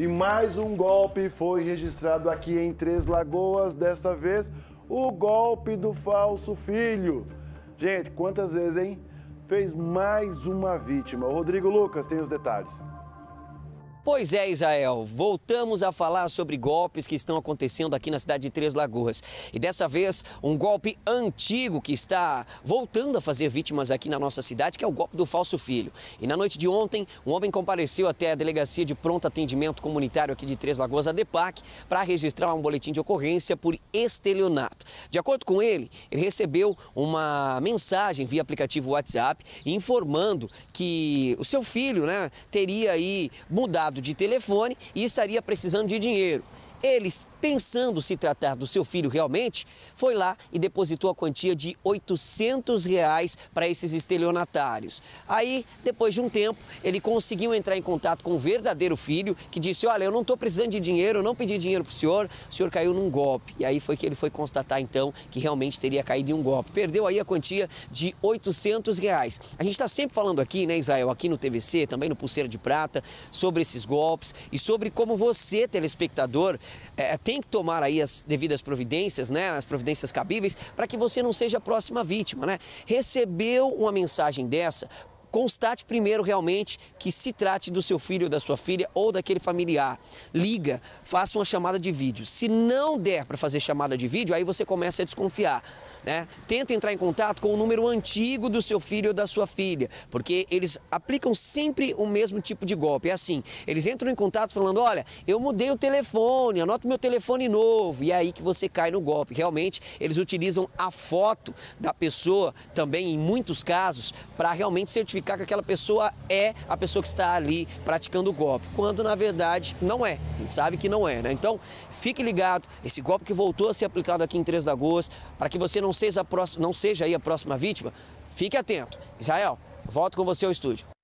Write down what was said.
E mais um golpe foi registrado aqui em Três Lagoas, dessa vez o golpe do falso filho. Gente, quantas vezes, hein? Fez mais uma vítima. O Rodrigo Lucas tem os detalhes. Pois é, Israel, voltamos a falar sobre golpes que estão acontecendo aqui na cidade de Três Lagoas. E dessa vez, um golpe antigo que está voltando a fazer vítimas aqui na nossa cidade, que é o golpe do falso filho. E na noite de ontem, um homem compareceu até a Delegacia de Pronto Atendimento Comunitário aqui de Três Lagoas, a DEPAC, para registrar um boletim de ocorrência por estelionato. De acordo com ele, ele recebeu uma mensagem via aplicativo WhatsApp informando que o seu filho né, teria aí mudado de telefone e estaria precisando de dinheiro. Eles, pensando se tratar do seu filho realmente, foi lá e depositou a quantia de 800 reais para esses estelionatários. Aí, depois de um tempo, ele conseguiu entrar em contato com o verdadeiro filho, que disse, olha, eu não estou precisando de dinheiro, eu não pedi dinheiro para o senhor, o senhor caiu num golpe. E aí foi que ele foi constatar, então, que realmente teria caído em um golpe. Perdeu aí a quantia de 800 reais. A gente está sempre falando aqui, né, Israel, aqui no TVC, também no Pulseira de Prata, sobre esses golpes e sobre como você, telespectador, é, é, tem que tomar aí as devidas providências, né, as providências cabíveis, para que você não seja a próxima vítima. Né? Recebeu uma mensagem dessa, constate primeiro realmente que se trate do seu filho, da sua filha ou daquele familiar. Liga, faça uma chamada de vídeo. Se não der para fazer chamada de vídeo, aí você começa a desconfiar. Né? Tenta entrar em contato com o número antigo do seu filho ou da sua filha, porque eles aplicam sempre o mesmo tipo de golpe. É assim, eles entram em contato falando, olha, eu mudei o telefone, anota o meu telefone novo, e é aí que você cai no golpe. Realmente, eles utilizam a foto da pessoa também, em muitos casos, para realmente certificar identificar que aquela pessoa é a pessoa que está ali praticando o golpe, quando na verdade não é. A gente sabe que não é, né? Então, fique ligado, esse golpe que voltou a ser aplicado aqui em Três Lagoas, para que você não seja, a próxima, não seja aí a próxima vítima, fique atento. Israel, volto com você ao estúdio.